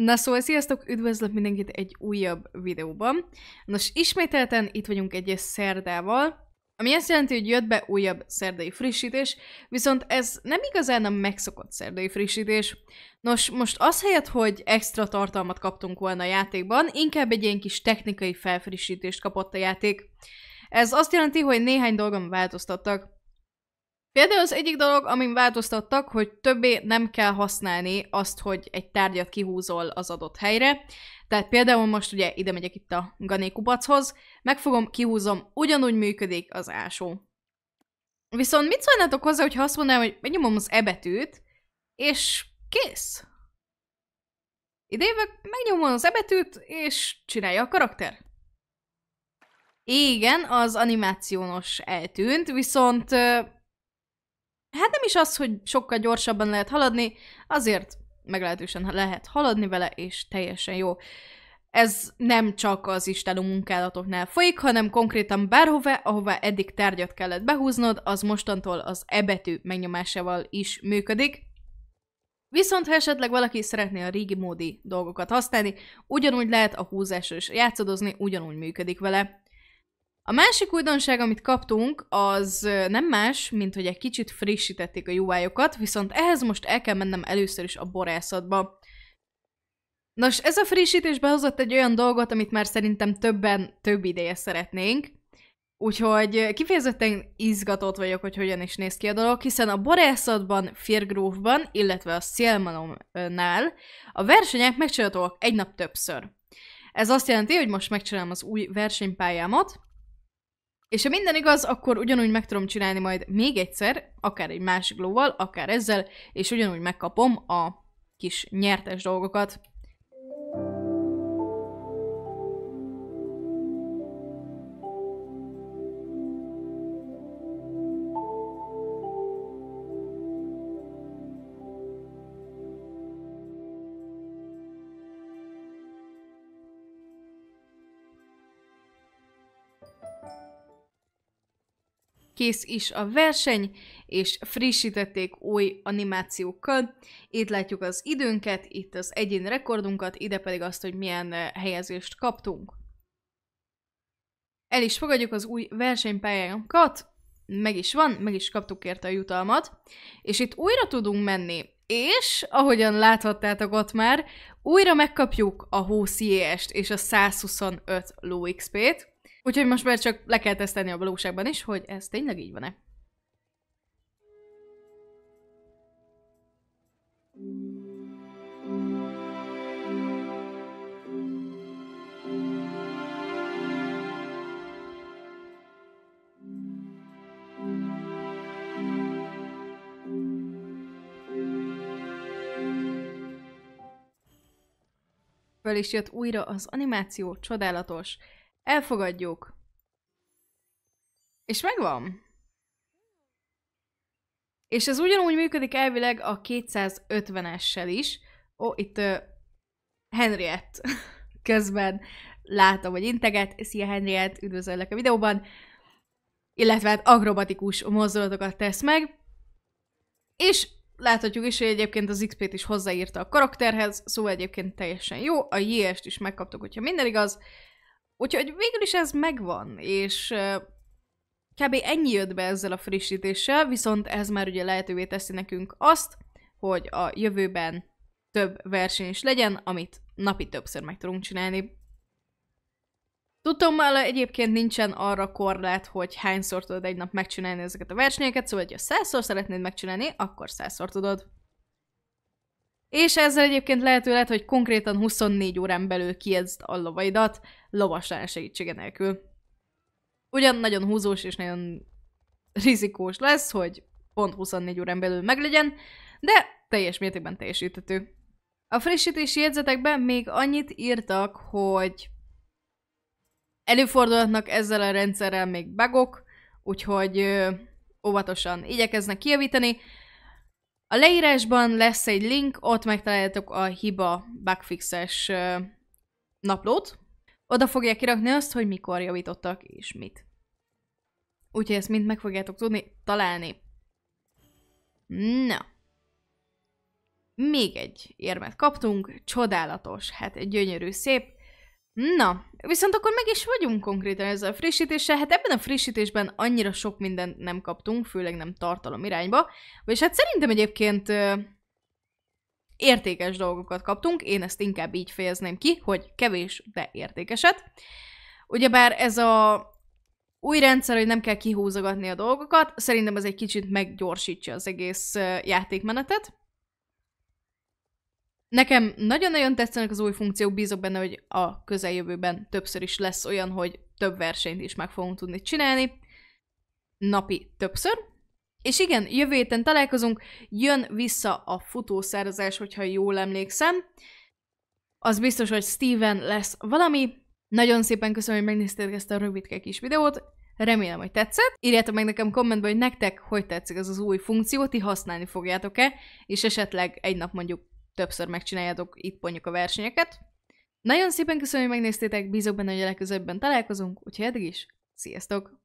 Na szóval sziasztok, üdvözlök mindenkit egy újabb videóban. Nos, ismételten itt vagyunk egyes szerdával, ami azt jelenti, hogy jött be újabb szerdai frissítés, viszont ez nem igazán a megszokott szerdai frissítés. Nos, most az helyett, hogy extra tartalmat kaptunk volna a játékban, inkább egy ilyen kis technikai felfrissítést kapott a játék. Ez azt jelenti, hogy néhány dolgon változtattak. Például az egyik dolog, amin változtattak, hogy többé nem kell használni azt, hogy egy tárgyat kihúzol az adott helyre. Tehát például most ugye ide megyek itt a Gané kupachoz, megfogom, kihúzom, ugyanúgy működik az ásó. Viszont mit szólnátok hozzá, hogyha azt mondanám, hogy megnyomom az ebetűt, és kész. Idejövök, megnyomom az ebetűt és csinálja a karakter. Igen, az animációnos eltűnt, viszont hát nem is az, hogy sokkal gyorsabban lehet haladni, azért meglehetősen lehet haladni vele, és teljesen jó. Ez nem csak az istenú munkálatoknál folyik, hanem konkrétan bárhová, ahová eddig tárgyat kellett behúznod, az mostantól az ebetű megnyomásával is működik. Viszont ha esetleg valaki szeretné a régi módi dolgokat használni, ugyanúgy lehet a húzásra is játszadozni, ugyanúgy működik vele. A másik újdonság, amit kaptunk, az nem más, mint hogy egy kicsit frissítették a ui viszont ehhez most el kell mennem először is a borászatba. Nos, ez a frissítés behozott egy olyan dolgot, amit már szerintem többen több ideje szeretnénk, Úgyhogy kifejezetten izgatott vagyok, hogy hogyan is néz ki a dolog, hiszen a borászatban, firgrove ban illetve a Szélmanomnál a versenyek megcsinálhatóak egy nap többször. Ez azt jelenti, hogy most megcsinálom az új versenypályámat, és ha minden igaz, akkor ugyanúgy meg tudom csinálni majd még egyszer, akár egy másik lóval, akár ezzel, és ugyanúgy megkapom a kis nyertes dolgokat. kész is a verseny, és frissítették új animációkkal. Itt látjuk az időnket, itt az egyén rekordunkat, ide pedig azt, hogy milyen eh, helyezést kaptunk. El is fogadjuk az új versenypályánkat, meg is van, meg is kaptuk érte a jutalmat, és itt újra tudunk menni, és ahogyan láthattátok ott már, újra megkapjuk a 20 est és a 125 Low XP-t, Úgyhogy most már csak le kell tesztelni a valóságban is, hogy ez tényleg így van-e. Föl is jött újra az animáció, csodálatos. Elfogadjuk. És megvan. És ez ugyanúgy működik elvileg a 250-essel is. Ó, oh, itt uh, Henriett közben látom, hogy integet. Szia Henriett, üdvözöllek a videóban. Illetve hát akrobatikus mozdulatokat tesz meg. És láthatjuk is, hogy egyébként az XP-t is hozzáírta a karakterhez, szóval egyébként teljesen jó. A JS-t is megkaptuk, hogyha minden igaz. Úgyhogy végül is ez megvan, és kb. ennyi jött be ezzel a frissítéssel, viszont ez már ugye lehetővé teszi nekünk azt, hogy a jövőben több verseny is legyen, amit napi többször meg tudunk csinálni. Tudom, már egyébként nincsen arra korlát, hogy hányszor tudod egy nap megcsinálni ezeket a versenyeket, szóval ha százszor szeretnéd megcsinálni, akkor százszor tudod. És ezzel egyébként lehető lehet, hogy konkrétan 24 órán belül kijegyzd a lovaidat, lovaslás segítsége nélkül. Ugyan nagyon húzós és nagyon rizikós lesz, hogy pont 24 órán belül meglegyen, de teljes mértékben teljesíthető. A frissítési jegyzetekben még annyit írtak, hogy előfordulhatnak ezzel a rendszerrel még bugok, úgyhogy óvatosan igyekeznek kijavítani, a leírásban lesz egy link, ott megtaláljátok a hiba bugfixes naplót. Oda fogják kirakni azt, hogy mikor javítottak és mit. Úgyhogy ezt mind meg fogjátok tudni találni. Na. Még egy érmet kaptunk, csodálatos, hát egy gyönyörű, szép. Na, viszont akkor meg is vagyunk konkrétan ezzel a frissítéssel. Hát ebben a frissítésben annyira sok mindent nem kaptunk, főleg nem tartalom irányba. És hát szerintem egyébként ö, értékes dolgokat kaptunk, én ezt inkább így fejezném ki, hogy kevés, de értékeset. Ugyebár ez a új rendszer, hogy nem kell kihúzogatni a dolgokat, szerintem ez egy kicsit meggyorsítja az egész játékmenetet. Nekem nagyon-nagyon tetszenek az új funkciók, bízok benne, hogy a közeljövőben többször is lesz olyan, hogy több versenyt is meg fogunk tudni csinálni. Napi többször. És igen, jövő héten találkozunk, jön vissza a futószározás, hogyha jól emlékszem. Az biztos, hogy Steven lesz valami. Nagyon szépen köszönöm, hogy megnéztétek ezt a rövid kis videót. Remélem, hogy tetszett. Írjátok meg nekem kommentben, hogy nektek hogy tetszik ez az új funkció, ti használni fogjátok-e, és esetleg egy nap mondjuk többször megcsináljátok, itt mondjuk a versenyeket. Nagyon szépen köszönöm, hogy megnéztétek, bízok benne, hogy a legközelebben találkozunk, úgyhogy eddig is, sziasztok!